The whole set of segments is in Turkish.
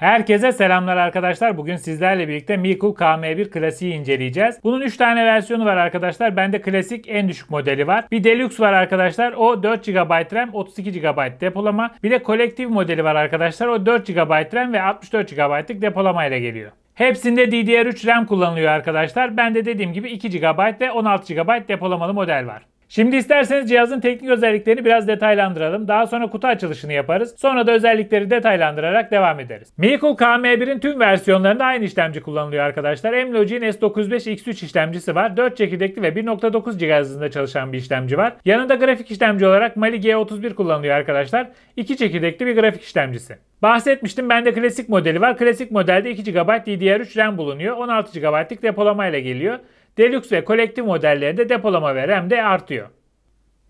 Herkese selamlar arkadaşlar. Bugün sizlerle birlikte Mikul KM1 klasiği inceleyeceğiz. Bunun 3 tane versiyonu var arkadaşlar. Bende klasik en düşük modeli var. Bir Deluxe var arkadaşlar. O 4 GB RAM, 32 GB depolama. Bir de kolektif modeli var arkadaşlar. O 4 GB RAM ve 64 GB'lık depolamayla geliyor. Hepsinde DDR3 RAM kullanılıyor arkadaşlar. Bende dediğim gibi 2 GB ve 16 GB depolamalı model var. Şimdi isterseniz cihazın teknik özelliklerini biraz detaylandıralım. Daha sonra kutu açılışını yaparız. Sonra da özellikleri detaylandırarak devam ederiz. Miikul KM1'in tüm versiyonlarında aynı işlemci kullanılıyor arkadaşlar. Mlogic'in s 95 x 3 işlemcisi var. 4 çekirdekli ve 1.9 GHz hızında çalışan bir işlemci var. Yanında grafik işlemci olarak Mali G31 kullanılıyor arkadaşlar. 2 çekirdekli bir grafik işlemcisi. Bahsetmiştim bende klasik modeli var. Klasik modelde 2 GB DDR3 RAM bulunuyor. 16 GB'lık depolamayla geliyor. Deluxe ve kolektif modellerinde depolama ve RAM de artıyor.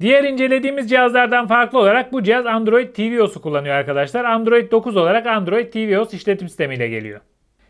Diğer incelediğimiz cihazlardan farklı olarak bu cihaz Android TVOS'u kullanıyor arkadaşlar. Android 9 olarak Android TVOS işletim sistemiyle geliyor.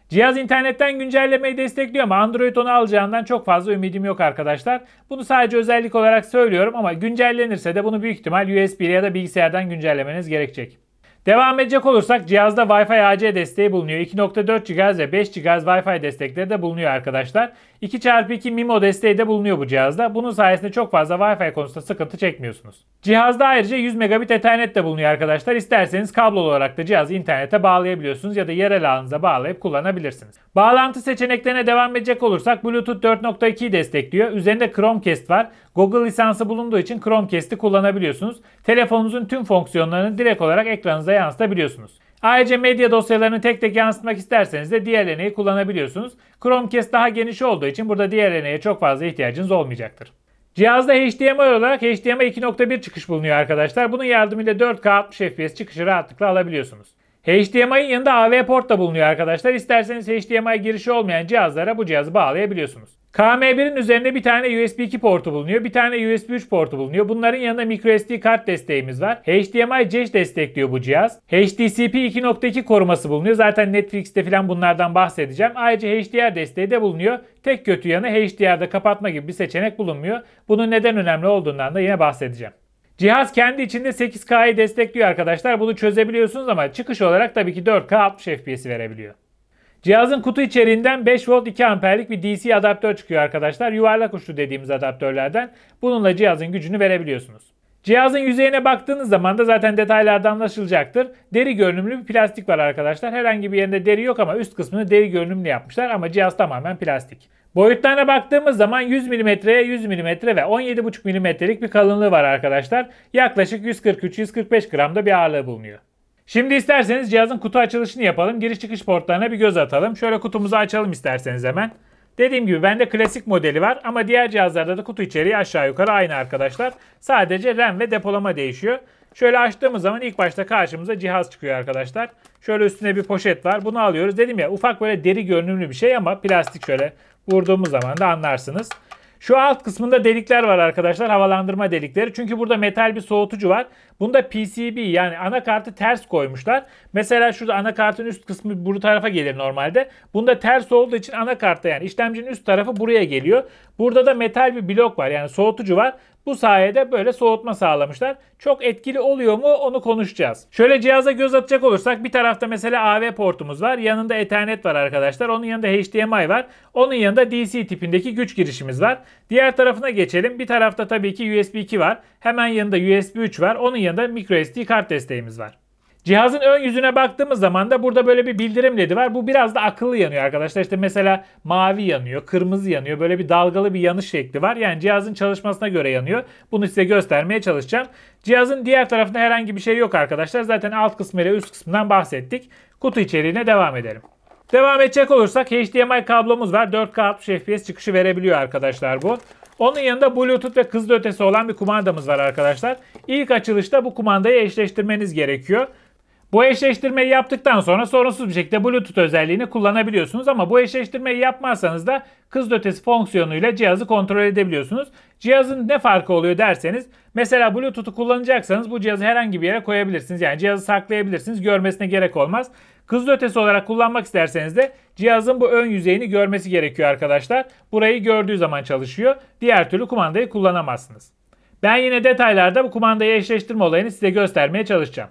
Cihaz internetten güncellemeyi destekliyor ama Android onu alacağından çok fazla ümidim yok arkadaşlar. Bunu sadece özellik olarak söylüyorum ama güncellenirse de bunu büyük ihtimal USB ya da bilgisayardan güncellemeniz gerekecek. Devam edecek olursak cihazda Wi-Fi AC desteği bulunuyor. 2.4 GHz ve 5 GHz Wi-Fi destekleri de bulunuyor arkadaşlar. 2 çarpı 2 MIMO desteği de bulunuyor bu cihazda. Bunun sayesinde çok fazla Wi-Fi konusunda sıkıntı çekmiyorsunuz. Cihazda ayrıca 100 megabit Ethernet de bulunuyor arkadaşlar. İsterseniz kablo olarak da cihazı internete bağlayabiliyorsunuz ya da yerel ağınıza bağlayıp kullanabilirsiniz. Bağlantı seçeneklerine devam edecek olursak Bluetooth 4.2'yi destekliyor. Üzerinde Chromecast var. Google lisansı bulunduğu için Chromecast'i kullanabiliyorsunuz. Telefonunuzun tüm fonksiyonlarını direkt olarak ekranınıza yansıtabiliyorsunuz. Ayrıca medya dosyalarını tek tek yansıtmak isterseniz de DLNA'yı kullanabiliyorsunuz. Chromecast daha geniş olduğu için burada DLNA'ya çok fazla ihtiyacınız olmayacaktır. Cihazda HDMI olarak HDMI 2.1 çıkış bulunuyor arkadaşlar. Bunun yardımıyla 4K 60 FPS çıkışı rahatlıkla alabiliyorsunuz. HDMI'nin yanında AV port da bulunuyor arkadaşlar. İsterseniz HDMI girişi olmayan cihazlara bu cihazı bağlayabiliyorsunuz. KM1'in üzerinde bir tane USB 2 portu bulunuyor. Bir tane USB 3 portu bulunuyor. Bunların yanında microSD kart desteğimiz var. HDMI jack destekliyor bu cihaz. HDCP 2.2 koruması bulunuyor. Zaten Netflix'te falan bunlardan bahsedeceğim. Ayrıca HDR desteği de bulunuyor. Tek kötü yanı HDR'da kapatma gibi bir seçenek bulunmuyor. Bunun neden önemli olduğundan da yine bahsedeceğim. Cihaz kendi içinde 8K'yı destekliyor arkadaşlar. Bunu çözebiliyorsunuz ama çıkış olarak tabii ki 4K 60 FPS verebiliyor. Cihazın kutu içeriğinden 5 volt 2 amperlik bir DC adaptör çıkıyor arkadaşlar. Yuvarlak uçlu dediğimiz adaptörlerden. Bununla cihazın gücünü verebiliyorsunuz. Cihazın yüzeyine baktığınız zaman da zaten detaylardan anlaşılacaktır. Deri görünümlü bir plastik var arkadaşlar. Herhangi bir yerinde deri yok ama üst kısmını deri görünümlü yapmışlar ama cihaz tamamen plastik. Boyutlarına baktığımız zaman 100 mm'ye 100 mm ve 17,5 mm'lik bir kalınlığı var arkadaşlar. Yaklaşık 143-145 gramda bir ağırlığı bulunuyor. Şimdi isterseniz cihazın kutu açılışını yapalım. Giriş çıkış portlarına bir göz atalım. Şöyle kutumuzu açalım isterseniz hemen. Dediğim gibi bende klasik modeli var ama diğer cihazlarda da kutu içeriği aşağı yukarı aynı arkadaşlar. Sadece RAM ve depolama değişiyor. Şöyle açtığımız zaman ilk başta karşımıza cihaz çıkıyor arkadaşlar. Şöyle üstüne bir poşet var. Bunu alıyoruz. Dedim ya ufak böyle deri görünümlü bir şey ama plastik şöyle vurduğumuz zaman da anlarsınız. Şu alt kısmında delikler var arkadaşlar. Havalandırma delikleri. Çünkü burada metal bir soğutucu var. Bunda PCB yani anakartı ters koymuşlar. Mesela şurada anakartın üst kısmı bu tarafa gelir normalde. Bunda ters olduğu için anakartta yani işlemcinin üst tarafı buraya geliyor. Burada da metal bir blok var yani soğutucu var. Bu sayede böyle soğutma sağlamışlar. Çok etkili oluyor mu onu konuşacağız. Şöyle cihaza göz atacak olursak bir tarafta mesela AV portumuz var. Yanında Ethernet var arkadaşlar. Onun yanında HDMI var. Onun yanında DC tipindeki güç girişimiz var. Diğer tarafına geçelim. Bir tarafta tabii ki USB 2 var. Hemen yanında USB 3 var. Onun yanında microSD kart desteğimiz var. Cihazın ön yüzüne baktığımız zaman da burada böyle bir bildirim ledi var. Bu biraz da akıllı yanıyor arkadaşlar. İşte mesela mavi yanıyor, kırmızı yanıyor. Böyle bir dalgalı bir yanış şekli var. Yani cihazın çalışmasına göre yanıyor. Bunu size göstermeye çalışacağım. Cihazın diğer tarafında herhangi bir şey yok arkadaşlar. Zaten alt kısmı ile üst kısmından bahsettik. Kutu içeriğine devam edelim. Devam edecek olursak HDMI kablomuz var. 4K 60 FPS çıkışı verebiliyor arkadaşlar bu. Onun yanında Bluetooth ve hızlı ötesi olan bir kumandamız var arkadaşlar. İlk açılışta bu kumandayı eşleştirmeniz gerekiyor. Bu eşleştirmeyi yaptıktan sonra sorunsuz bir şekilde Bluetooth özelliğini kullanabiliyorsunuz ama bu eşleştirmeyi yapmazsanız da kız ötesi fonksiyonuyla cihazı kontrol edebiliyorsunuz. Cihazın ne farkı oluyor derseniz mesela Bluetooth'u kullanacaksanız bu cihazı herhangi bir yere koyabilirsiniz. Yani cihazı saklayabilirsiniz görmesine gerek olmaz. Hızlı ötesi olarak kullanmak isterseniz de cihazın bu ön yüzeyini görmesi gerekiyor arkadaşlar. Burayı gördüğü zaman çalışıyor. Diğer türlü kumandayı kullanamazsınız. Ben yine detaylarda bu kumandayı eşleştirme olayını size göstermeye çalışacağım.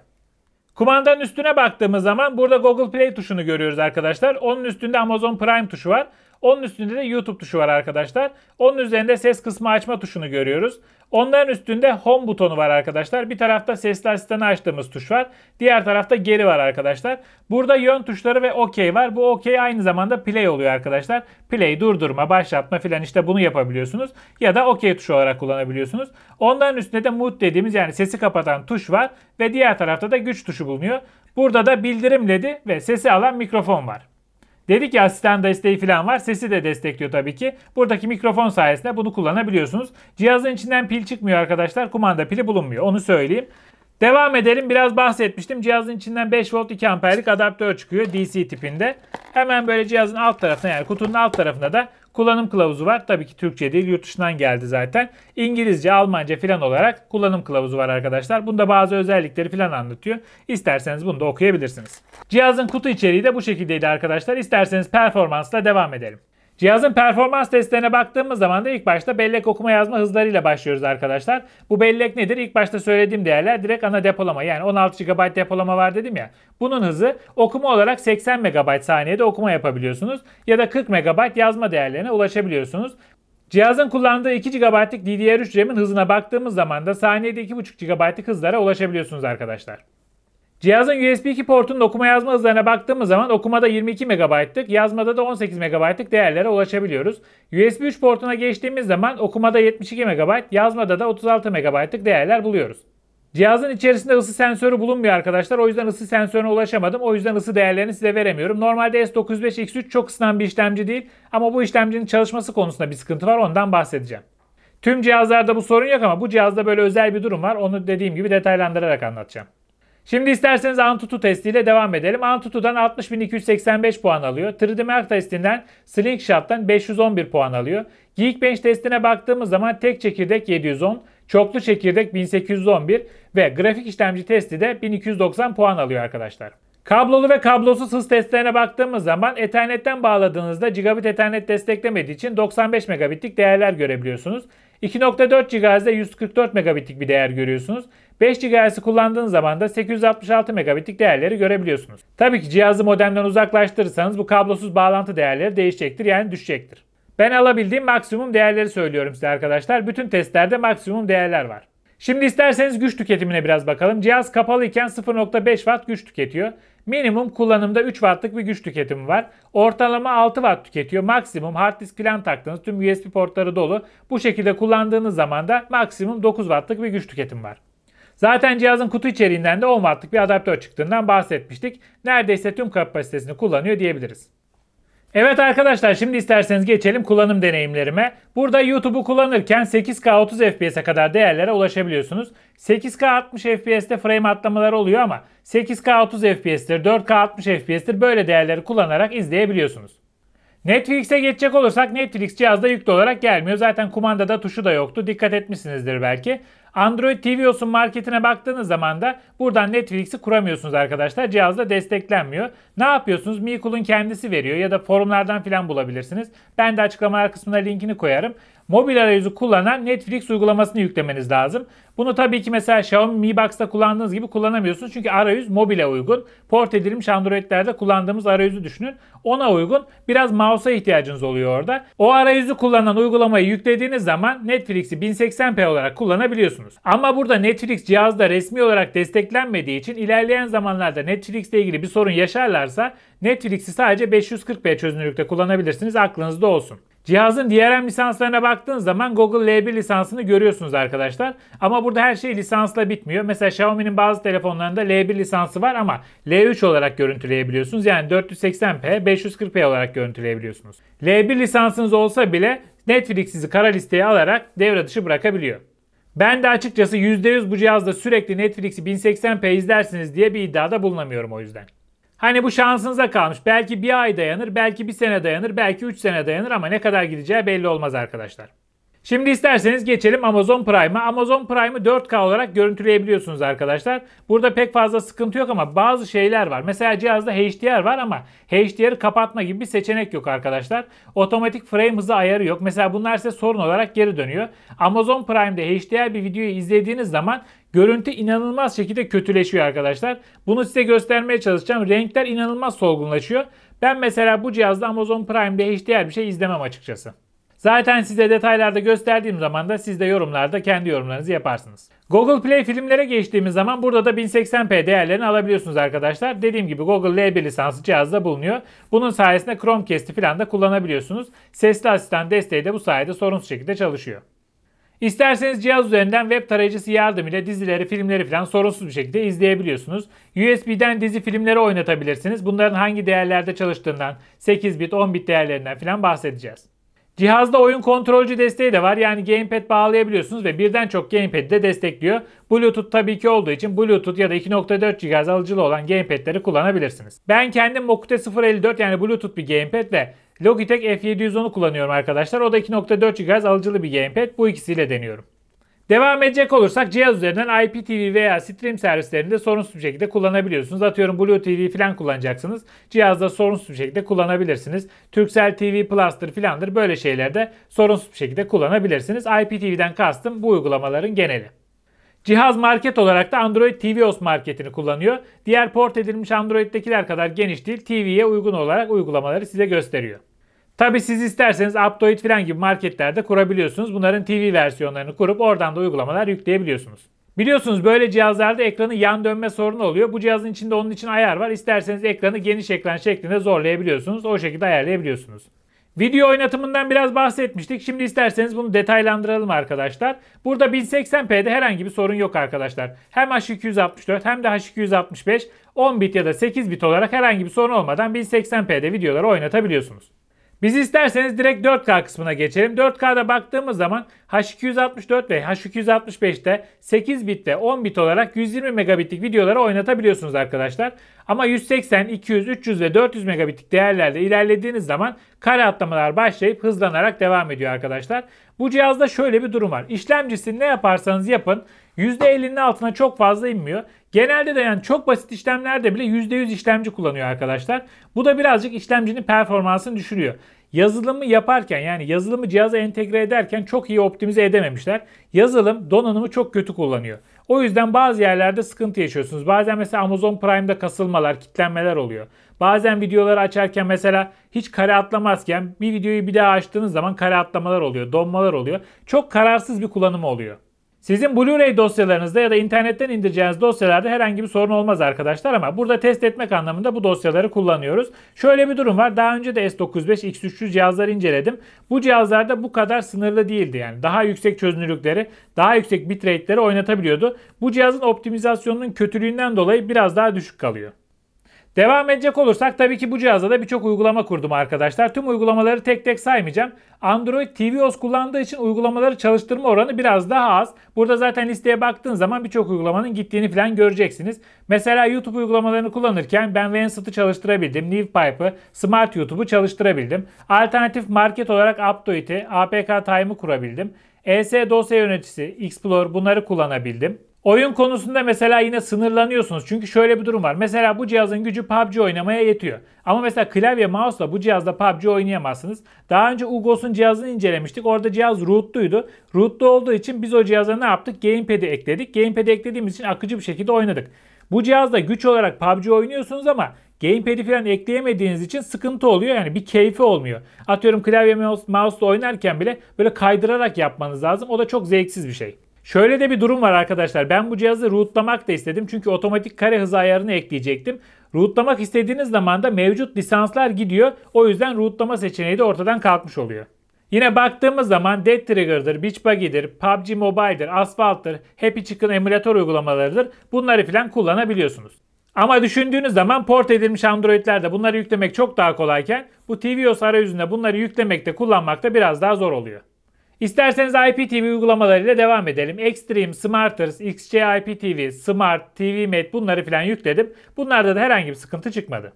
Kumandanın üstüne baktığımız zaman burada Google Play tuşunu görüyoruz arkadaşlar. Onun üstünde Amazon Prime tuşu var. Onun üstünde de YouTube tuşu var arkadaşlar. Onun üzerinde ses kısmı açma tuşunu görüyoruz. Onların üstünde home butonu var arkadaşlar. Bir tarafta sesli asistanı açtığımız tuş var. Diğer tarafta geri var arkadaşlar. Burada yön tuşları ve OK var. Bu OK aynı zamanda play oluyor arkadaşlar. Play, durdurma, başlatma filan işte bunu yapabiliyorsunuz. Ya da OK tuşu olarak kullanabiliyorsunuz. Onların üstünde de mute dediğimiz yani sesi kapatan tuş var. Ve diğer tarafta da güç tuşu bulunuyor. Burada da bildirim ledi ve sesi alan mikrofon var. Dedik ya asistan desteği falan var. Sesi de destekliyor tabii ki. Buradaki mikrofon sayesinde bunu kullanabiliyorsunuz. Cihazın içinden pil çıkmıyor arkadaşlar. Kumanda pili bulunmuyor. Onu söyleyeyim. Devam edelim. Biraz bahsetmiştim. Cihazın içinden 5 volt 2 amperlik adaptör çıkıyor DC tipinde. Hemen böyle cihazın alt tarafına yani kutunun alt tarafına da Kullanım kılavuzu var. Tabii ki Türkçe değil yurt dışından geldi zaten. İngilizce, Almanca filan olarak kullanım kılavuzu var arkadaşlar. Bunda bazı özellikleri filan anlatıyor. İsterseniz bunu da okuyabilirsiniz. Cihazın kutu içeriği de bu şekildeydi arkadaşlar. İsterseniz performansla devam edelim. Cihazın performans testlerine baktığımız zaman da ilk başta bellek okuma yazma hızlarıyla başlıyoruz arkadaşlar. Bu bellek nedir? İlk başta söylediğim değerler direkt ana depolama yani 16 GB depolama var dedim ya. Bunun hızı okuma olarak 80 MB saniyede okuma yapabiliyorsunuz ya da 40 MB yazma değerlerine ulaşabiliyorsunuz. Cihazın kullandığı 2 GBlik DDR3 RAM'in hızına baktığımız zaman da saniyede 2.5 GB'lık hızlara ulaşabiliyorsunuz arkadaşlar. Cihazın USB 2 portunun okuma yazma hızlarına baktığımız zaman okumada 22 MB'lık, yazmada da 18 MB'lık değerlere ulaşabiliyoruz. USB 3 portuna geçtiğimiz zaman okumada 72 MB, yazmada da 36 MB'lık değerler buluyoruz. Cihazın içerisinde ısı sensörü bulunmuyor arkadaşlar. O yüzden ısı sensörüne ulaşamadım. O yüzden ısı değerlerini size veremiyorum. Normalde S95X3 çok ısınan bir işlemci değil. Ama bu işlemcinin çalışması konusunda bir sıkıntı var. Ondan bahsedeceğim. Tüm cihazlarda bu sorun yok ama bu cihazda böyle özel bir durum var. Onu dediğim gibi detaylandırarak anlatacağım. Şimdi isterseniz Antutu testiyle devam edelim. Antutu'dan 60.285 puan alıyor. 3D Mark testinden Slingshot'tan 511 puan alıyor. Geekbench testine baktığımız zaman tek çekirdek 710, çoklu çekirdek 1811 ve grafik işlemci testi de 1290 puan alıyor arkadaşlar. Kablolu ve kablosuz hız testlerine baktığımız zaman Ethernet'ten bağladığınızda gigabit Ethernet desteklemediği için 95 megabitlik değerler görebiliyorsunuz. 2.4 GHz'de 144 megabitlik bir değer görüyorsunuz. 5 GHz'i kullandığınız zaman da 866 megabitlik değerleri görebiliyorsunuz. Tabii ki cihazı modemden uzaklaştırırsanız bu kablosuz bağlantı değerleri değişecektir yani düşecektir. Ben alabildiğim maksimum değerleri söylüyorum size arkadaşlar. Bütün testlerde maksimum değerler var. Şimdi isterseniz güç tüketimine biraz bakalım. Cihaz kapalı iken 0.5 Watt güç tüketiyor. Minimum kullanımda 3 wattlık bir güç tüketimi var. Ortalama 6 watt tüketiyor. Maksimum hard disk falan taktığınız tüm USB portları dolu. Bu şekilde kullandığınız zaman da maksimum 9 wattlık bir güç tüketimi var. Zaten cihazın kutu içeriğinden de 10 wattlık bir adaptör çıktığından bahsetmiştik. Neredeyse tüm kapasitesini kullanıyor diyebiliriz. Evet arkadaşlar şimdi isterseniz geçelim kullanım deneyimlerime. Burada YouTube'u kullanırken 8K 30 FPS'e kadar değerlere ulaşabiliyorsunuz. 8K 60 FPS'te frame atlamaları oluyor ama 8K 30 FPS'tir, 4K 60 FPS'tir böyle değerleri kullanarak izleyebiliyorsunuz. Netflix'e geçecek olursak Netflix cihazda yüklü olarak gelmiyor. Zaten kumandada tuşu da yoktu. Dikkat etmişsinizdir belki. Android TV olsun marketine baktığınız zaman da buradan Netflix'i kuramıyorsunuz arkadaşlar. Cihazla desteklenmiyor. Ne yapıyorsunuz? Mikul'un kendisi veriyor ya da forumlardan filan bulabilirsiniz. Ben de açıklamalar kısmına linkini koyarım mobil arayüzü kullanan Netflix uygulamasını yüklemeniz lazım. Bunu tabii ki mesela Xiaomi Mi Box'ta kullandığınız gibi kullanamıyorsunuz. Çünkü arayüz mobile uygun. Port edilmiş Android'lerde kullandığımız arayüzü düşünün. Ona uygun biraz mouse'a ihtiyacınız oluyor orada. O arayüzü kullanan uygulamayı yüklediğiniz zaman Netflix'i 1080p olarak kullanabiliyorsunuz. Ama burada Netflix cihazda resmi olarak desteklenmediği için ilerleyen zamanlarda Netflix'le ilgili bir sorun yaşarlarsa Netflix'i sadece 540p çözünürlükte kullanabilirsiniz. Aklınızda olsun. Cihazın DRM lisanslarına baktığınız zaman Google L1 lisansını görüyorsunuz arkadaşlar. Ama burada her şey lisansla bitmiyor. Mesela Xiaomi'nin bazı telefonlarında L1 lisansı var ama L3 olarak görüntüleyebiliyorsunuz. Yani 480p, 540p olarak görüntüleyebiliyorsunuz. L1 lisansınız olsa bile Netflix sizi kara listeye alarak devre dışı bırakabiliyor. Ben de açıkçası %100 bu cihazda sürekli Netflix'i 1080p izlersiniz diye bir iddiada bulunamıyorum o yüzden. Hani bu şansınıza kalmış. Belki bir ay dayanır, belki bir sene dayanır, belki üç sene dayanır ama ne kadar gideceği belli olmaz arkadaşlar. Şimdi isterseniz geçelim Amazon Prime'a. Amazon Prime'ı 4K olarak görüntüleyebiliyorsunuz arkadaşlar. Burada pek fazla sıkıntı yok ama bazı şeyler var. Mesela cihazda HDR var ama HDR'ı kapatma gibi bir seçenek yok arkadaşlar. Otomatik frame hızı ayarı yok. Mesela bunlar size sorun olarak geri dönüyor. Amazon Prime'de HDR bir videoyu izlediğiniz zaman Görüntü inanılmaz şekilde kötüleşiyor arkadaşlar. Bunu size göstermeye çalışacağım. Renkler inanılmaz solgunlaşıyor. Ben mesela bu cihazda Amazon Prime'de HDR bir şey izlemem açıkçası. Zaten size detaylarda gösterdiğim zaman da siz de yorumlarda kendi yorumlarınızı yaparsınız. Google Play filmlere geçtiğimiz zaman burada da 1080p değerlerini alabiliyorsunuz arkadaşlar. Dediğim gibi Google L1 lisanslı cihazda bulunuyor. Bunun sayesinde Chromecast'i falan da kullanabiliyorsunuz. Sesli asistan desteği de bu sayede sorunsuz şekilde çalışıyor. İsterseniz cihaz üzerinden web tarayıcısı yardımıyla dizileri, filmleri falan sorunsuz bir şekilde izleyebiliyorsunuz. USB'den dizi filmleri oynatabilirsiniz. Bunların hangi değerlerde çalıştığından, 8 bit, 10 bit değerlerinden falan bahsedeceğiz. Cihazda oyun kontrolcü desteği de var. Yani gamepad bağlayabiliyorsunuz ve birden çok gamepad'i de destekliyor. Bluetooth tabii ki olduğu için Bluetooth ya da 2.4 GHz alıcılı olan gamepad'leri kullanabilirsiniz. Ben kendim Mokute 054 yani Bluetooth bir gamepad ve Logitech F710'u kullanıyorum arkadaşlar. O da 2.4 GHz alıcılı bir gamepad. Bu ikisiyle deniyorum. Devam edecek olursak cihaz üzerinden IPTV veya stream servislerinde sorunsuz bir şekilde kullanabiliyorsunuz. Atıyorum Blue TV falan kullanacaksınız. Cihazda sorunsuz bir şekilde kullanabilirsiniz. Turkcell TV Plus'tır filandır böyle şeylerde sorunsuz bir şekilde kullanabilirsiniz. IPTV'den kastım bu uygulamaların geneli. Cihaz market olarak da Android TVOS marketini kullanıyor. Diğer port edilmiş Android'dekiler kadar geniş değil, TV'ye uygun olarak uygulamaları size gösteriyor. Tabi siz isterseniz Aptoid filan gibi marketlerde kurabiliyorsunuz. Bunların TV versiyonlarını kurup oradan da uygulamalar yükleyebiliyorsunuz. Biliyorsunuz böyle cihazlarda ekranı yan dönme sorunu oluyor. Bu cihazın içinde onun için ayar var. İsterseniz ekranı geniş ekran şeklinde zorlayabiliyorsunuz. O şekilde ayarlayabiliyorsunuz. Video oynatımından biraz bahsetmiştik. Şimdi isterseniz bunu detaylandıralım arkadaşlar. Burada 1080p'de herhangi bir sorun yok arkadaşlar. Hem H264 hem de H265 10 bit ya da 8 bit olarak herhangi bir sorun olmadan 1080p'de videoları oynatabiliyorsunuz. Biz isterseniz direkt 4K kısmına geçelim. 4K'da baktığımız zaman H264 ve H265'te 8 bit ve 10 bit olarak 120 megabitlik videoları oynatabiliyorsunuz arkadaşlar. Ama 180, 200, 300 ve 400 megabitlik değerlerde ilerlediğiniz zaman kare atlamalar başlayıp hızlanarak devam ediyor arkadaşlar. Bu cihazda şöyle bir durum var. İşlemcisi ne yaparsanız yapın %50'nin altına çok fazla inmiyor. Genelde de yani çok basit işlemlerde bile %100 işlemci kullanıyor arkadaşlar. Bu da birazcık işlemcinin performansını düşürüyor. Yazılımı yaparken yani yazılımı cihaza entegre ederken çok iyi optimize edememişler. Yazılım donanımı çok kötü kullanıyor. O yüzden bazı yerlerde sıkıntı yaşıyorsunuz. Bazen mesela Amazon Prime'da kasılmalar, kitlenmeler oluyor. Bazen videoları açarken mesela hiç kare atlamazken bir videoyu bir daha açtığınız zaman kare atlamalar oluyor, donmalar oluyor. Çok kararsız bir kullanımı oluyor. Sizin Blu-ray dosyalarınızda ya da internetten indireceğiniz dosyalarda herhangi bir sorun olmaz arkadaşlar ama burada test etmek anlamında bu dosyaları kullanıyoruz. Şöyle bir durum var. Daha önce de S95 X300 cihazları inceledim. Bu cihazlarda bu kadar sınırlı değildi yani. Daha yüksek çözünürlükleri, daha yüksek bitrate'leri oynatabiliyordu. Bu cihazın optimizasyonunun kötülüğünden dolayı biraz daha düşük kalıyor. Devam edecek olursak tabii ki bu cihazda da birçok uygulama kurdum arkadaşlar. Tüm uygulamaları tek tek saymayacağım. Android TVOS kullandığı için uygulamaları çalıştırma oranı biraz daha az. Burada zaten listeye baktığın zaman birçok uygulamanın gittiğini falan göreceksiniz. Mesela YouTube uygulamalarını kullanırken ben Vansit'i çalıştırabildim. NewPipe'ı, Smart YouTube'u çalıştırabildim. Alternatif market olarak Aptoid'i, APK Time'ı kurabildim. ES dosya yöneticisi, Explore bunları kullanabildim. Oyun konusunda mesela yine sınırlanıyorsunuz. Çünkü şöyle bir durum var. Mesela bu cihazın gücü PUBG oynamaya yetiyor. Ama mesela klavye mouse'la bu cihazda PUBG oynayamazsınız. Daha önce Ugos'un cihazını incelemiştik. Orada cihaz rootluydu. Rootlu olduğu için biz o cihaza ne yaptık? Gamepad'i ekledik. Gamepad'i eklediğimiz için akıcı bir şekilde oynadık. Bu cihazda güç olarak PUBG oynuyorsunuz ama Gamepad'i falan ekleyemediğiniz için sıkıntı oluyor. Yani bir keyfi olmuyor. Atıyorum klavye mouse'la oynarken bile böyle kaydırarak yapmanız lazım. O da çok zevksiz bir şey. Şöyle de bir durum var arkadaşlar. Ben bu cihazı rootlamak da istedim. Çünkü otomatik kare hız ayarını ekleyecektim. Rootlamak istediğiniz zaman da mevcut lisanslar gidiyor. O yüzden rootlama seçeneği de ortadan kalkmış oluyor. Yine baktığımız zaman Dead Trigger'dır, Beachbuggy'dir, PUBG Mobile'dir, Asphalt'tır, Happy Chicken emülatör uygulamalarıdır. Bunları filan kullanabiliyorsunuz. Ama düşündüğünüz zaman port edilmiş Android'lerde bunları yüklemek çok daha kolayken bu tvOS arayüzünde bunları yüklemekte kullanmakta biraz daha zor oluyor. İsterseniz IPTV uygulamalarıyla devam edelim. Extreme, Smarters, XJ IPTV, Smart, TV TVMed bunları filan yükledim. Bunlarda da herhangi bir sıkıntı çıkmadı.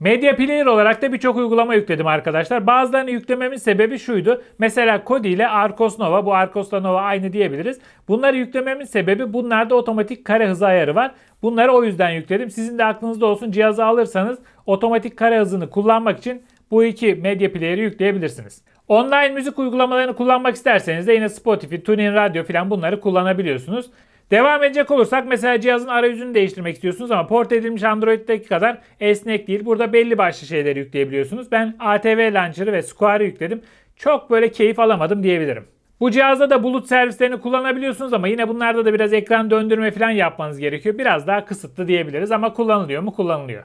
Media Player olarak da birçok uygulama yükledim arkadaşlar. Bazılarını yüklememin sebebi şuydu. Mesela Kodi ile Arcos Nova, bu Arcos Nova aynı diyebiliriz. Bunları yüklememin sebebi bunlarda otomatik kare hızı ayarı var. Bunları o yüzden yükledim. Sizin de aklınızda olsun cihazı alırsanız otomatik kare hızını kullanmak için bu iki Media Player'ı yükleyebilirsiniz. Online müzik uygulamalarını kullanmak isterseniz de yine Spotify, TuneIn Radio filan bunları kullanabiliyorsunuz. Devam edecek olursak mesela cihazın arayüzünü değiştirmek istiyorsunuz ama port edilmiş Android'deki kadar esnek değil. Burada belli başlı şeyleri yükleyebiliyorsunuz. Ben ATV Launcher'ı ve Square'ı yükledim. Çok böyle keyif alamadım diyebilirim. Bu cihazda da bulut servislerini kullanabiliyorsunuz ama yine bunlarda da biraz ekran döndürme falan yapmanız gerekiyor. Biraz daha kısıtlı diyebiliriz ama kullanılıyor mu? Kullanılıyor.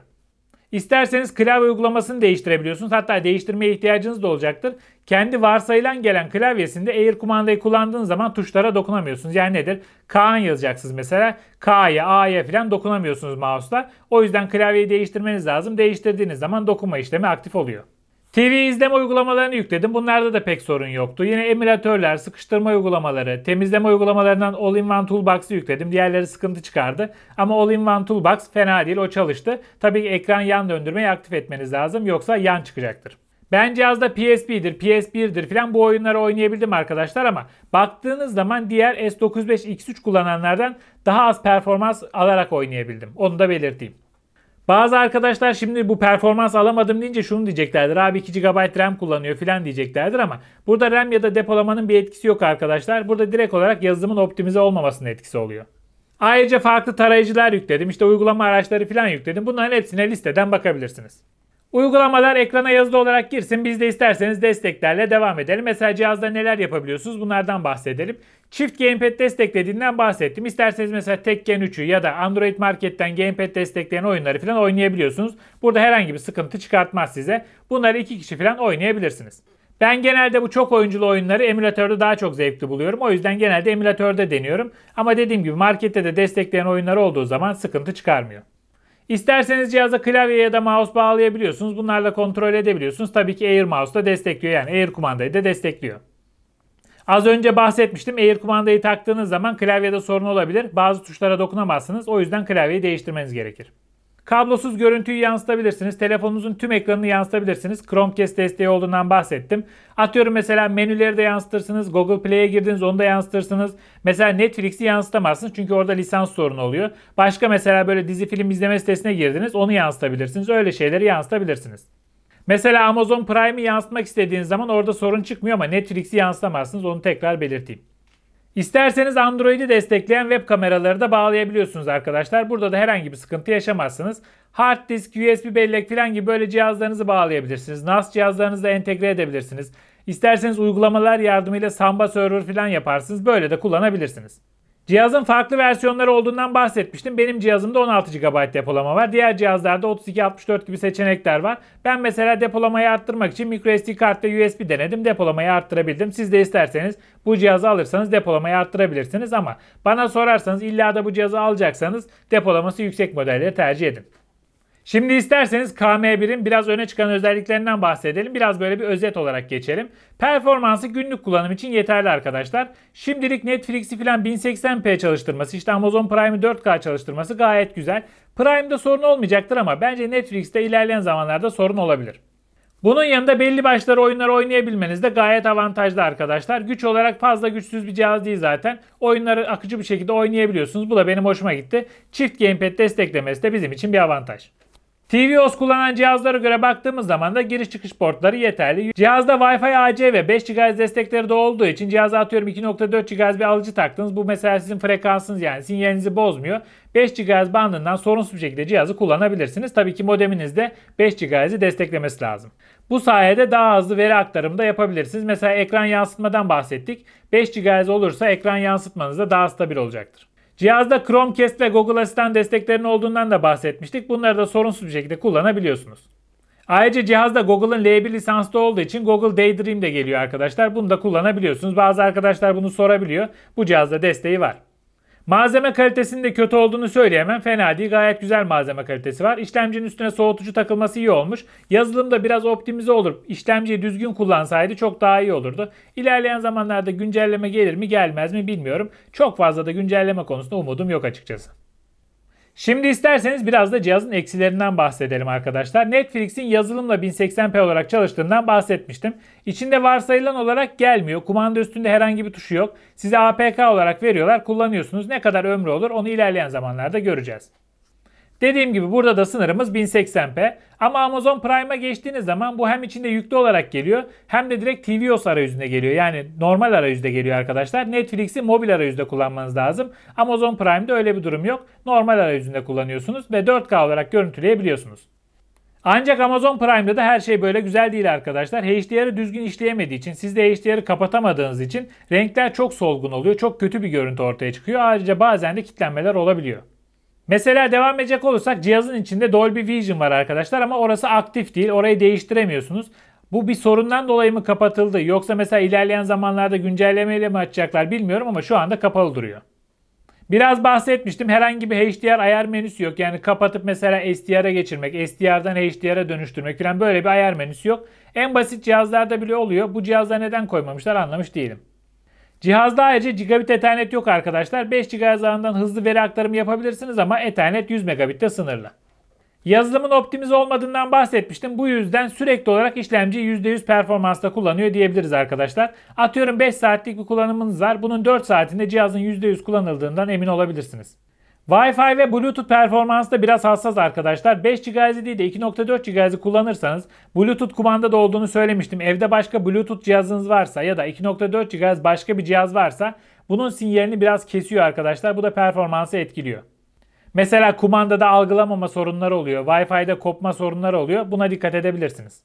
İsterseniz klavye uygulamasını değiştirebiliyorsunuz. Hatta değiştirmeye ihtiyacınız da olacaktır. Kendi varsayılan gelen klavyesinde Air kumandayı kullandığınız zaman tuşlara dokunamıyorsunuz. Yani nedir? Kaan yazacaksınız mesela. K'ya, A'ya falan dokunamıyorsunuz mouse'la. O yüzden klavyeyi değiştirmeniz lazım. Değiştirdiğiniz zaman dokunma işlemi aktif oluyor. TV izleme uygulamalarını yükledim. Bunlarda da pek sorun yoktu. Yine emülatörler, sıkıştırma uygulamaları, temizleme uygulamalarından All-in-One Toolbox'ı yükledim. Diğerleri sıkıntı çıkardı. Ama All-in-One Toolbox fena değil, o çalıştı. Tabii ki ekran yan döndürmeyi aktif etmeniz lazım. Yoksa yan çıkacaktır. Ben cihazda PSP'dir, PS1'dir filan bu oyunları oynayabildim arkadaşlar ama baktığınız zaman diğer S95X3 kullananlardan daha az performans alarak oynayabildim. Onu da belirteyim. Bazı arkadaşlar şimdi bu performans alamadım deyince şunu diyeceklerdir. Abi 2 GB RAM kullanıyor filan diyeceklerdir ama burada RAM ya da depolamanın bir etkisi yok arkadaşlar. Burada direkt olarak yazılımın optimize olmamasının etkisi oluyor. Ayrıca farklı tarayıcılar yükledim. İşte uygulama araçları filan yükledim. Bunların hepsine listeden bakabilirsiniz. Uygulamalar ekrana yazılı olarak girsin. Biz de isterseniz desteklerle devam edelim. Mesela cihazda neler yapabiliyorsunuz bunlardan bahsedelim. Çift gamepad desteklediğinden bahsettim. İsterseniz mesela Tekken 3'ü ya da Android Market'ten gamepad destekleyen oyunları falan oynayabiliyorsunuz. Burada herhangi bir sıkıntı çıkartmaz size. Bunları iki kişi falan oynayabilirsiniz. Ben genelde bu çok oyunculu oyunları emülatörde daha çok zevkli buluyorum. O yüzden genelde emülatörde deniyorum. Ama dediğim gibi markette de destekleyen oyunlar olduğu zaman sıkıntı çıkarmıyor. İsterseniz cihaza klavye ya da mouse bağlayabiliyorsunuz. Bunlarla kontrol edebiliyorsunuz. Tabii ki Air Mouse da destekliyor. Yani Air kumandayı da destekliyor. Az önce bahsetmiştim. Air kumandayı taktığınız zaman klavyede sorun olabilir. Bazı tuşlara dokunamazsınız. O yüzden klavyeyi değiştirmeniz gerekir. Kablosuz görüntüyü yansıtabilirsiniz. Telefonunuzun tüm ekranını yansıtabilirsiniz. Chromecast desteği olduğundan bahsettim. Atıyorum mesela menüleri de yansıtırsınız. Google Play'e girdiniz onu da yansıtırsınız. Mesela Netflix'i yansıtamazsınız çünkü orada lisans sorunu oluyor. Başka mesela böyle dizi film izleme sitesine girdiniz onu yansıtabilirsiniz. Öyle şeyleri yansıtabilirsiniz. Mesela Amazon Prime'i yansıtmak istediğiniz zaman orada sorun çıkmıyor ama Netflix'i yansıtamazsınız onu tekrar belirteyim. İsterseniz Android'i destekleyen web kameraları da bağlayabiliyorsunuz arkadaşlar. Burada da herhangi bir sıkıntı yaşamazsınız. Hard disk, USB bellek falan gibi böyle cihazlarınızı bağlayabilirsiniz. NAS cihazlarınızla entegre edebilirsiniz. İsterseniz uygulamalar yardımıyla Samba server falan yaparsınız. Böyle de kullanabilirsiniz. Cihazın farklı versiyonları olduğundan bahsetmiştim. Benim cihazımda 16 GB depolama var. Diğer cihazlarda 32-64 gibi seçenekler var. Ben mesela depolamayı arttırmak için microSD kart ve USB denedim. Depolamayı arttırabildim. Siz de isterseniz bu cihazı alırsanız depolamayı arttırabilirsiniz ama bana sorarsanız illa da bu cihazı alacaksanız depolaması yüksek modelleri tercih edin. Şimdi isterseniz KM1'in biraz öne çıkan özelliklerinden bahsedelim. Biraz böyle bir özet olarak geçelim. Performansı günlük kullanım için yeterli arkadaşlar. Şimdilik Netflix'i filan 1080p çalıştırması, işte Amazon Prime'i 4K çalıştırması gayet güzel. Prime'da sorun olmayacaktır ama bence Netflix'te ilerleyen zamanlarda sorun olabilir. Bunun yanında belli başları oyunları oynayabilmeniz de gayet avantajlı arkadaşlar. Güç olarak fazla güçsüz bir cihaz değil zaten. Oyunları akıcı bir şekilde oynayabiliyorsunuz. Bu da benim hoşuma gitti. Çift gamepad desteklemesi de bizim için bir avantaj. TVOS kullanan cihazlara göre baktığımız zaman da giriş çıkış portları yeterli. Cihazda Wi-Fi AC ve 5 GHz destekleri de olduğu için cihaza atıyorum 2.4 GHz bir alıcı taktınız. Bu mesela sizin frekansınız yani sinyalinizi bozmuyor. 5 GHz bandından sorunsuz bir şekilde cihazı kullanabilirsiniz. Tabii ki modeminiz de 5 GHz'i desteklemesi lazım. Bu sayede daha hızlı veri aktarımı da yapabilirsiniz. Mesela ekran yansıtmadan bahsettik. 5 GHz olursa ekran yansıtmanız da daha stabil olacaktır. Cihazda Chromecast ve Google Asistan desteklerinin olduğundan da bahsetmiştik. Bunları da sorunsuz bir şekilde kullanabiliyorsunuz. Ayrıca cihazda Google'ın L1 lisanslı olduğu için Google Daydream de geliyor arkadaşlar. Bunu da kullanabiliyorsunuz. Bazı arkadaşlar bunu sorabiliyor. Bu cihazda desteği var. Malzeme kalitesinin de kötü olduğunu söyleyemem. Fena değil gayet güzel malzeme kalitesi var. İşlemcinin üstüne soğutucu takılması iyi olmuş. Yazılım da biraz optimize olur. İşlemciyi düzgün kullansaydı çok daha iyi olurdu. İlerleyen zamanlarda güncelleme gelir mi gelmez mi bilmiyorum. Çok fazla da güncelleme konusunda umudum yok açıkçası. Şimdi isterseniz biraz da cihazın eksilerinden bahsedelim arkadaşlar. Netflix'in yazılımla 1080p olarak çalıştığından bahsetmiştim. İçinde varsayılan olarak gelmiyor. Kumanda üstünde herhangi bir tuşu yok. Size APK olarak veriyorlar. Kullanıyorsunuz. Ne kadar ömrü olur onu ilerleyen zamanlarda göreceğiz. Dediğim gibi burada da sınırımız 1080p. Ama Amazon Prime'a geçtiğiniz zaman bu hem içinde yüklü olarak geliyor hem de direkt TVOS arayüzünde geliyor. Yani normal arayüzde geliyor arkadaşlar. Netflix'i mobil arayüzde kullanmanız lazım. Amazon Prime'de öyle bir durum yok. Normal arayüzünde kullanıyorsunuz ve 4K olarak görüntüleyebiliyorsunuz. Ancak Amazon Prime'da da her şey böyle güzel değil arkadaşlar. HDR'ı düzgün işleyemediği için, siz de HDR'ı kapatamadığınız için renkler çok solgun oluyor. Çok kötü bir görüntü ortaya çıkıyor. Ayrıca bazen de kitlenmeler olabiliyor. Mesela devam edecek olursak cihazın içinde Dolby Vision var arkadaşlar ama orası aktif değil. Orayı değiştiremiyorsunuz. Bu bir sorundan dolayı mı kapatıldı yoksa mesela ilerleyen zamanlarda güncellemeyle mi açacaklar bilmiyorum ama şu anda kapalı duruyor. Biraz bahsetmiştim herhangi bir HDR ayar menüsü yok. Yani kapatıp mesela SDR'a geçirmek, SDR'dan HDR'a dönüştürmek falan böyle bir ayar menüsü yok. En basit cihazlarda bile oluyor. Bu cihazda neden koymamışlar anlamış değilim. Cihazda ayrıca gigabit ethernet yok arkadaşlar. 5 GHz ağından hızlı veri aktarımı yapabilirsiniz ama ethernet 100 megabitte sınırlı. Yazılımın optimiz olmadığından bahsetmiştim. Bu yüzden sürekli olarak işlemci %100 performansta kullanıyor diyebiliriz arkadaşlar. Atıyorum 5 saatlik bir kullanımınız var. Bunun 4 saatinde cihazın %100 kullanıldığından emin olabilirsiniz. Wi-Fi ve Bluetooth performansı da biraz hassas arkadaşlar. 5 GHz değil de 2.4 GHz kullanırsanız Bluetooth kumandada olduğunu söylemiştim. Evde başka Bluetooth cihazınız varsa ya da 2.4 GHz başka bir cihaz varsa bunun sinyalini biraz kesiyor arkadaşlar. Bu da performansı etkiliyor. Mesela kumandada algılamama sorunları oluyor. Wi-Fi'de kopma sorunları oluyor. Buna dikkat edebilirsiniz.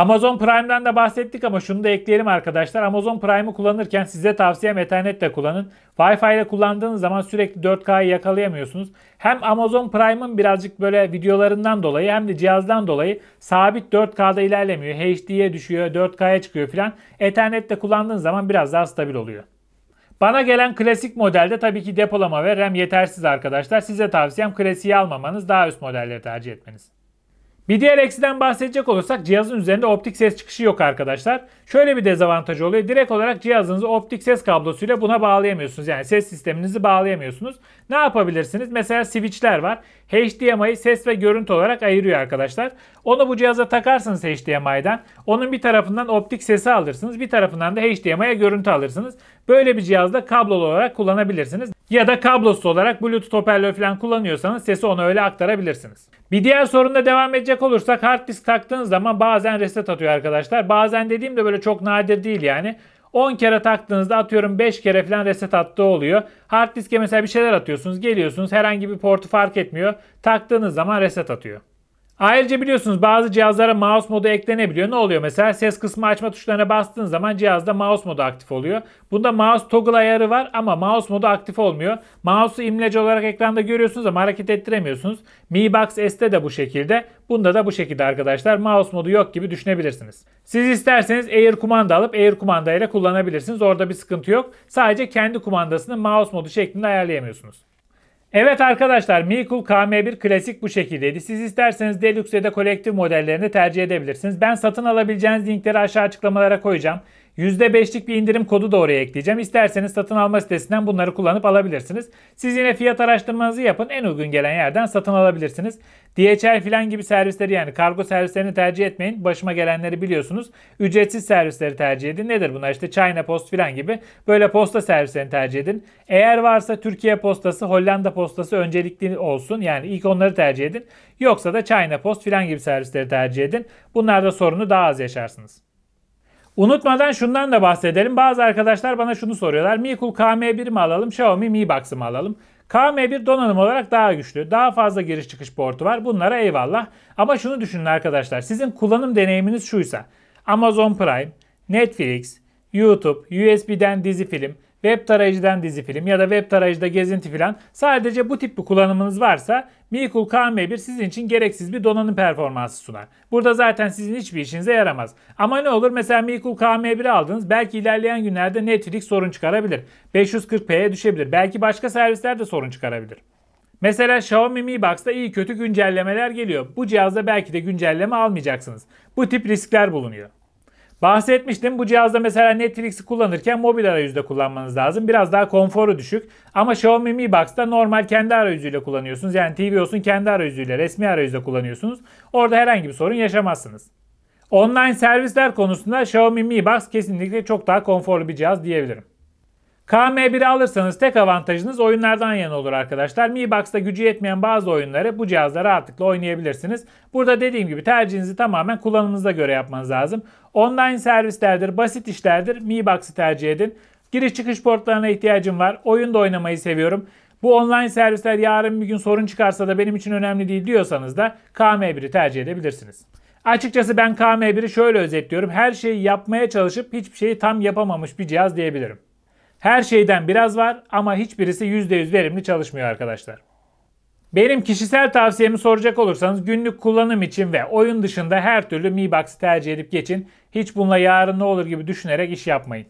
Amazon Prime'dan da bahsettik ama şunu da ekleyelim arkadaşlar. Amazon Prime'ı kullanırken size tavsiyem Ethernet de kullanın. Wi-Fi ile kullandığınız zaman sürekli 4K'yı yakalayamıyorsunuz. Hem Amazon Prime'ın birazcık böyle videolarından dolayı hem de cihazdan dolayı sabit 4K'da ilerlemiyor. HD'ye düşüyor, 4K'ya çıkıyor filan. Ethernet'te kullandığınız zaman biraz daha stabil oluyor. Bana gelen klasik modelde tabii ki depolama ve RAM yetersiz arkadaşlar. Size tavsiyem klasiği almamanız, daha üst modelleri tercih etmeniz. Bir diğer eksiden bahsedecek olursak cihazın üzerinde optik ses çıkışı yok arkadaşlar. Şöyle bir dezavantajı oluyor. Direkt olarak cihazınızı optik ses kablosuyla buna bağlayamıyorsunuz. Yani ses sisteminizi bağlayamıyorsunuz. Ne yapabilirsiniz? Mesela switchler var. HDMI'yi ses ve görüntü olarak ayırıyor arkadaşlar. Onu bu cihaza takarsınız HDMI'den. Onun bir tarafından optik sesi alırsınız. Bir tarafından da HDMI'ye görüntü alırsınız. Böyle bir cihazda kablolu olarak kullanabilirsiniz. Ya da kablosuz olarak Bluetooth hoparlör falan kullanıyorsanız sesi ona öyle aktarabilirsiniz. Bir diğer sorunla devam edecek olursak hard disk taktığınız zaman bazen reset atıyor arkadaşlar. Bazen dediğim de böyle çok nadir değil yani. 10 kere taktığınızda atıyorum 5 kere falan reset attığı oluyor. Hard diske mesela bir şeyler atıyorsunuz geliyorsunuz herhangi bir portu fark etmiyor. Taktığınız zaman reset atıyor. Ayrıca biliyorsunuz bazı cihazlara mouse modu eklenebiliyor. Ne oluyor mesela? Ses kısmı açma tuşlarına bastığın zaman cihazda mouse modu aktif oluyor. Bunda mouse toggle ayarı var ama mouse modu aktif olmuyor. Mouse'u imleci olarak ekranda görüyorsunuz ama hareket ettiremiyorsunuz. Mi Box S'te de bu şekilde. Bunda da bu şekilde arkadaşlar. Mouse modu yok gibi düşünebilirsiniz. Siz isterseniz Air kumanda alıp Air kumanda ile kullanabilirsiniz. Orada bir sıkıntı yok. Sadece kendi kumandasını mouse modu şeklinde ayarlayamıyorsunuz. Evet arkadaşlar Mikul KM1 klasik bu şekildeydi. Siz isterseniz Deluxe ya da kolektif modellerini tercih edebilirsiniz. Ben satın alabileceğiniz linkleri aşağı açıklamalara koyacağım. %5'lik bir indirim kodu da oraya ekleyeceğim. İsterseniz satın alma sitesinden bunları kullanıp alabilirsiniz. Siz yine fiyat araştırmanızı yapın. En uygun gelen yerden satın alabilirsiniz. DHL filan gibi servisleri yani kargo servislerini tercih etmeyin. Başıma gelenleri biliyorsunuz. Ücretsiz servisleri tercih edin. Nedir bunlar? İşte China Post filan gibi böyle posta servislerini tercih edin. Eğer varsa Türkiye postası, Hollanda postası öncelikli olsun. Yani ilk onları tercih edin. Yoksa da China Post filan gibi servisleri tercih edin. Bunlarda sorunu daha az yaşarsınız. Unutmadan şundan da bahsedelim. Bazı arkadaşlar bana şunu soruyorlar. Mikul KM1 mi alalım, Xiaomi Mi Box'ı mı alalım? KM1 donanım olarak daha güçlü. Daha fazla giriş çıkış portu var. Bunlara eyvallah. Ama şunu düşünün arkadaşlar. Sizin kullanım deneyiminiz şuysa. Amazon Prime, Netflix, YouTube, USB'den dizi film, web tarayıcıdan dizi film ya da web tarayıcıda gezinti filan sadece bu tip bir kullanımınız varsa Mikul KM1 sizin için gereksiz bir donanım performansı sunar. Burada zaten sizin hiçbir işinize yaramaz. Ama ne olur mesela Mikul KM1'i aldınız belki ilerleyen günlerde Netflix sorun çıkarabilir. 540p'ye düşebilir. Belki başka servisler de sorun çıkarabilir. Mesela Xiaomi Mi Box'ta iyi kötü güncellemeler geliyor. Bu cihazda belki de güncelleme almayacaksınız. Bu tip riskler bulunuyor. Bahsetmiştim bu cihazda mesela Netflix'i kullanırken mobil arayüzde kullanmanız lazım. Biraz daha konforu düşük. Ama Xiaomi Mi Box'ta normal kendi arayüzüyle kullanıyorsunuz. Yani TV olsun kendi arayüzüyle, resmi arayüzle kullanıyorsunuz. Orada herhangi bir sorun yaşamazsınız. Online servisler konusunda Xiaomi Mi Box kesinlikle çok daha konforlu bir cihaz diyebilirim. KM1'i alırsanız tek avantajınız oyunlardan yana olur arkadaşlar. Mi Box'ta gücü yetmeyen bazı oyunları bu cihazda rahatlıkla oynayabilirsiniz. Burada dediğim gibi tercihinizi tamamen kullanımınıza göre yapmanız lazım. Online servislerdir, basit işlerdir Mi Box'ı tercih edin. Giriş çıkış portlarına ihtiyacım var. Oyun da oynamayı seviyorum. Bu online servisler yarın bir gün sorun çıkarsa da benim için önemli değil diyorsanız da KM1'i tercih edebilirsiniz. Açıkçası ben KM1'i şöyle özetliyorum. Her şeyi yapmaya çalışıp hiçbir şeyi tam yapamamış bir cihaz diyebilirim. Her şeyden biraz var ama hiçbirisi %100 verimli çalışmıyor arkadaşlar. Benim kişisel tavsiyemi soracak olursanız günlük kullanım için ve oyun dışında her türlü Mi Box'ı tercih edip geçin. Hiç bununla yarın ne olur gibi düşünerek iş yapmayın.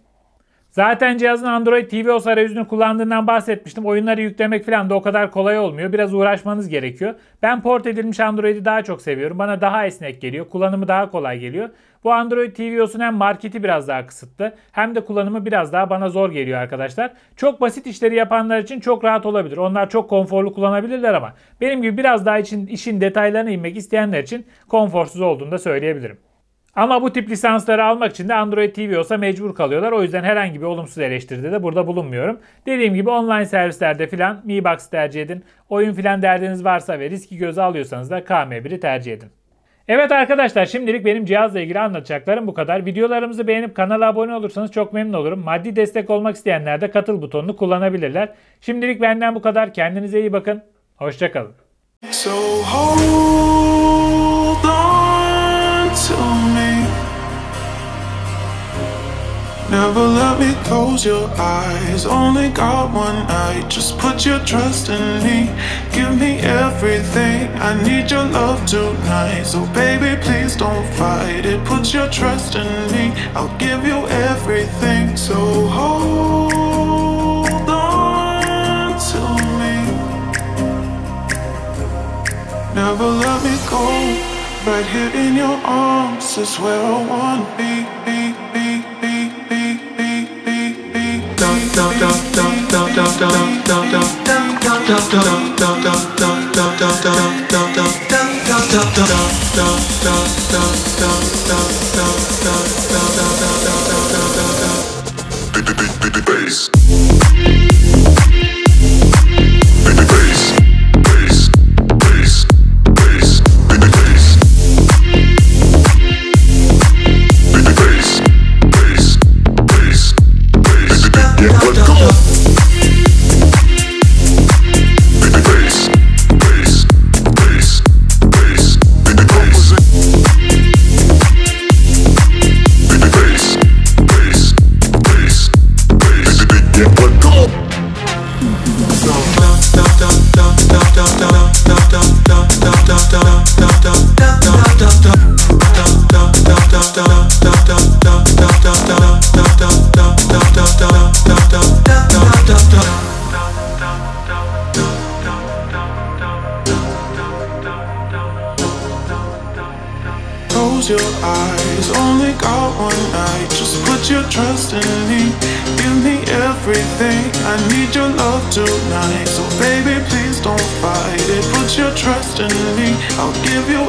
Zaten cihazın Android TVOS arayüzünü kullandığından bahsetmiştim. Oyunları yüklemek falan da o kadar kolay olmuyor. Biraz uğraşmanız gerekiyor. Ben port edilmiş Android'i daha çok seviyorum. Bana daha esnek geliyor. Kullanımı daha kolay geliyor. Bu Android TV OS'un hem marketi biraz daha kısıtlı hem de kullanımı biraz daha bana zor geliyor arkadaşlar. Çok basit işleri yapanlar için çok rahat olabilir. Onlar çok konforlu kullanabilirler ama benim gibi biraz daha için, işin detaylarına inmek isteyenler için konforsuz olduğunu da söyleyebilirim. Ama bu tip lisansları almak için de Android TV olsa mecbur kalıyorlar. O yüzden herhangi bir olumsuz eleştiride de burada bulunmuyorum. Dediğim gibi online servislerde filan Mi Box tercih edin. Oyun filan derdiniz varsa ve riski göze alıyorsanız da KM1'i tercih edin. Evet arkadaşlar şimdilik benim cihazla ilgili anlatacaklarım bu kadar. Videolarımızı beğenip kanala abone olursanız çok memnun olurum. Maddi destek olmak isteyenler de katıl butonunu kullanabilirler. Şimdilik benden bu kadar. Kendinize iyi bakın. Hoşçakalın. So Never let me close your eyes. Only got one night. Just put your trust in me. Give me everything. I need your love tonight. So, baby, please don't fight it. Put your trust in me. I'll give you everything. So, hold on to me. Never let me go. Right here in your arms is where I wanna be. da da da da I'll give you